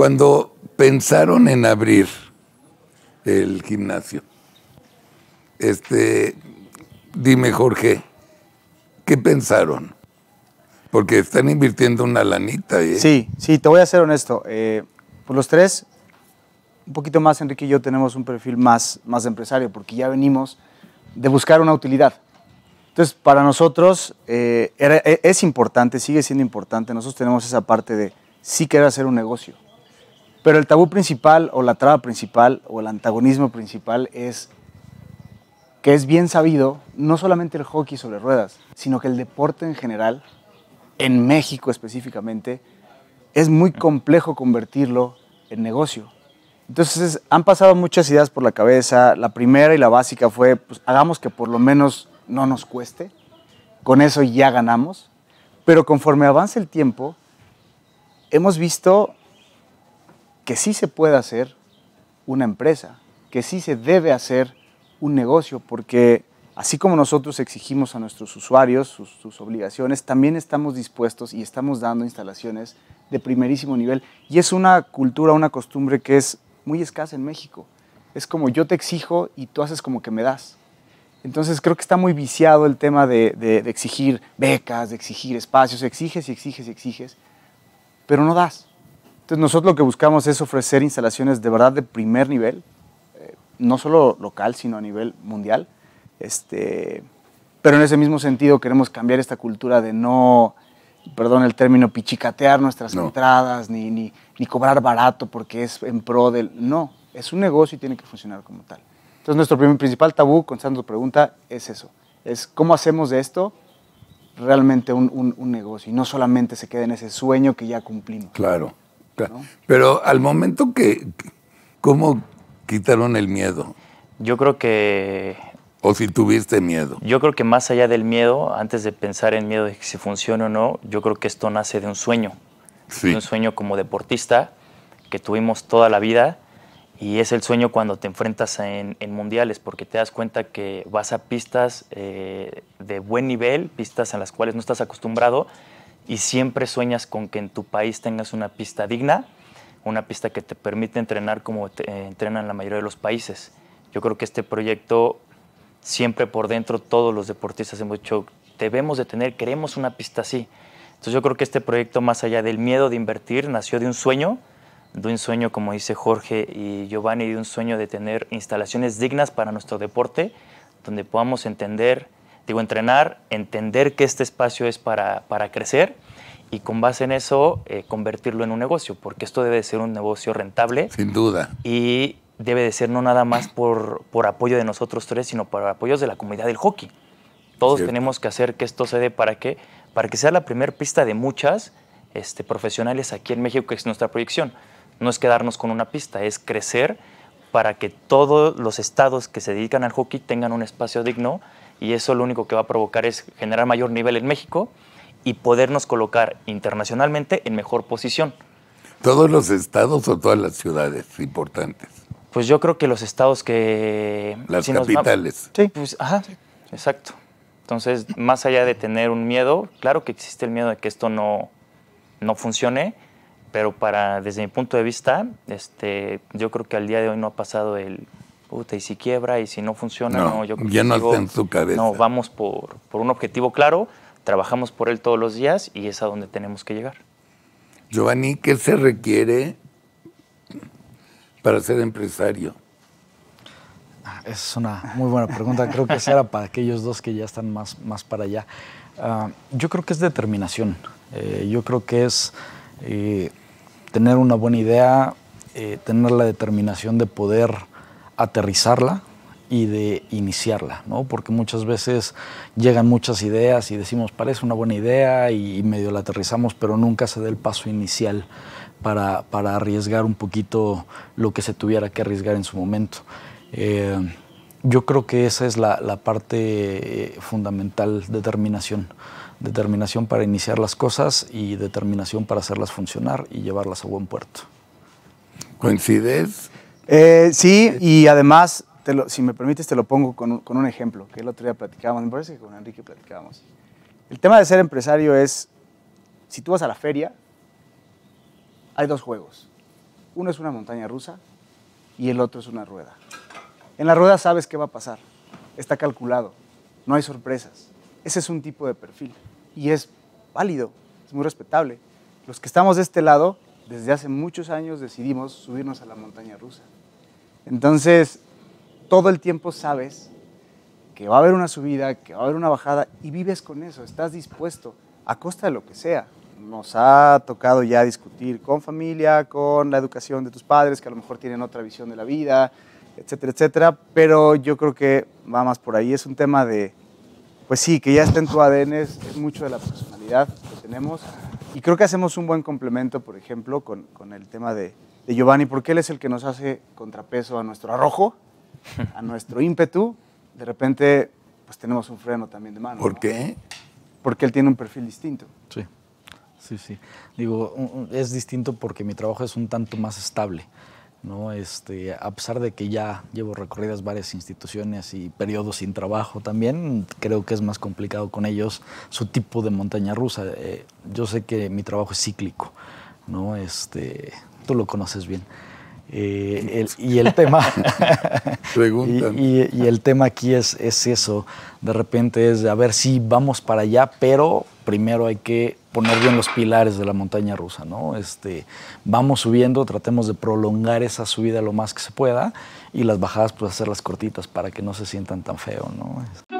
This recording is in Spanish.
Cuando pensaron en abrir el gimnasio, este, dime Jorge, ¿qué pensaron? Porque están invirtiendo una lanita. ¿eh? Sí, sí, te voy a ser honesto. Eh, pues los tres, un poquito más Enrique y yo tenemos un perfil más, más empresario, porque ya venimos de buscar una utilidad. Entonces, para nosotros eh, e, es importante, sigue siendo importante. Nosotros tenemos esa parte de sí querer hacer un negocio. Pero el tabú principal o la traba principal o el antagonismo principal es que es bien sabido no solamente el hockey sobre ruedas, sino que el deporte en general, en México específicamente, es muy complejo convertirlo en negocio. Entonces han pasado muchas ideas por la cabeza. La primera y la básica fue, pues hagamos que por lo menos no nos cueste. Con eso ya ganamos. Pero conforme avanza el tiempo, hemos visto que sí se puede hacer una empresa, que sí se debe hacer un negocio, porque así como nosotros exigimos a nuestros usuarios sus, obligaciones, también estamos dispuestos y estamos dando instalaciones de primerísimo nivel. Y es una cultura, una costumbre que es muy escasa en México. Es como yo te exijo y tú haces como que me das. Entonces creo que está muy viciado el tema de, de exigir becas, de exigir espacios, exiges y exiges y exiges, pero no das. Entonces nosotros lo que buscamos es ofrecer instalaciones de verdad de primer nivel, eh, no solo local, sino a nivel mundial. Este, pero en ese mismo sentido queremos cambiar esta cultura de no, perdón el término, pichicatear nuestras entradas, ni, cobrar barato porque es en pro del... No, es un negocio y tiene que funcionar como tal. Entonces nuestro primer, principal tabú, con tu pregunta, es eso. Es cómo hacemos de esto realmente un, un negocio y no solamente se quede en ese sueño que ya cumplimos. Claro. Pero al momento que, ¿cómo quitaron el miedo? Yo creo que... O si tuviste miedo. Yo creo que más allá del miedo, antes de pensar en miedo de que si funciona o no, yo creo que esto nace de un sueño. un sueño como deportista que tuvimos toda la vida y es el sueño cuando te enfrentas en, mundiales porque te das cuenta que vas a pistas eh, de buen nivel, pistas a las cuales no estás acostumbrado y siempre sueñas con que en tu país tengas una pista digna, una pista que te permite entrenar como eh, entrenan la mayoría de los países. Yo creo que este proyecto, siempre por dentro, todos los deportistas hemos dicho, debemos de tener, queremos una pista así. Entonces yo creo que este proyecto, más allá del miedo de invertir, nació de un sueño, de un sueño, como dice Jorge y Giovanni, de un sueño de tener instalaciones dignas para nuestro deporte, donde podamos entender Digo, entrenar, entender que este espacio es para, para crecer y con base en eso eh, convertirlo en un negocio, porque esto debe de ser un negocio rentable. Sin duda. Y debe de ser no nada más por, por apoyo de nosotros tres, sino por apoyos de la comunidad del hockey. Todos tenemos que hacer que esto se dé para que, para que sea la primera pista de muchas este, profesionales aquí en México, que es nuestra proyección. No es quedarnos con una pista, es crecer para que todos los estados que se dedican al hockey tengan un espacio digno y eso lo único que va a provocar es generar mayor nivel en México y podernos colocar internacionalmente en mejor posición. ¿Todos los estados o todas las ciudades importantes? Pues yo creo que los estados que... Las capitales. sí. Pues, ajá, exacto. Entonces, más allá de tener un miedo, claro que existe el miedo de que esto no, no funcione, pero para, desde mi punto de vista, este, yo creo que al día de hoy no ha pasado el y si quiebra y si no funciona, no, yo creo ya que no está en su cabeza. No, vamos por, un objetivo claro, trabajamos por él todos los días y es a donde tenemos que llegar. Giovanni, ¿qué se requiere para ser empresario? Ah, es una muy buena pregunta. Creo que será para aquellos dos que ya están más, más para allá. Ah, yo creo que es determinación. Eh, yo creo que es eh, tener una buena idea, eh, tener la determinación de poder aterrizarla y de iniciarla, ¿no? Porque muchas veces llegan muchas ideas y decimos, parece una buena idea y medio la aterrizamos, pero nunca se da el paso inicial para, para arriesgar un poquito lo que se tuviera que arriesgar en su momento. Eh, yo creo que esa es la, la parte eh, fundamental, determinación. Determinación para iniciar las cosas y determinación para hacerlas funcionar y llevarlas a buen puerto. ¿Coincides eh, sí, y además, si me permites, te lo pongo con, con, un ejemplo que el otro día platicábamos, me parece que con Enrique platicábamos. El tema de ser empresario es, si tú vas a la feria, hay dos juegos. Uno es una montaña rusa y el otro es una rueda. En la rueda sabes qué va a pasar, está calculado, no hay sorpresas. Ese es un tipo de perfil y es válido, es muy respetable. Los que estamos de este lado desde hace muchos años decidimos subirnos a la montaña rusa. Entonces, todo el tiempo sabes que va a haber una subida, que va a haber una bajada y vives con eso, estás dispuesto a costa de lo que sea. Nos ha tocado ya discutir con familia, con la educación de tus padres, que a lo mejor tienen otra visión de la vida, etcétera, etcétera, pero yo creo que va más por ahí, es un tema de, pues sí, que ya está en tu ADN, es mucho de la personalidad que tenemos y creo que hacemos un buen complemento, por ejemplo, con, con el tema de, de, Giovanni, porque él es el que nos hace contrapeso a nuestro arrojo, a nuestro ímpetu. De repente, pues tenemos un freno también de mano. ¿Por qué? Porque él tiene un perfil distinto. Sí, sí, sí. Digo, es distinto porque mi trabajo es un tanto más estable. ¿no? Este, a pesar de que ya llevo recorridas varias instituciones y periodos sin trabajo también, creo que es más complicado con ellos su tipo de montaña rusa. Eh, yo sé que mi trabajo es cíclico, ¿no? Este, tú lo conoces bien. Eh, y el tema. y, el tema aquí es, es eso. De repente es a ver si vamos para allá, pero primero hay que poner bien los pilares de la montaña rusa, ¿no? Este, vamos subiendo, tratemos de prolongar esa subida lo más que se pueda y las bajadas pues hacerlas cortitas para que no se sientan tan feo, ¿no?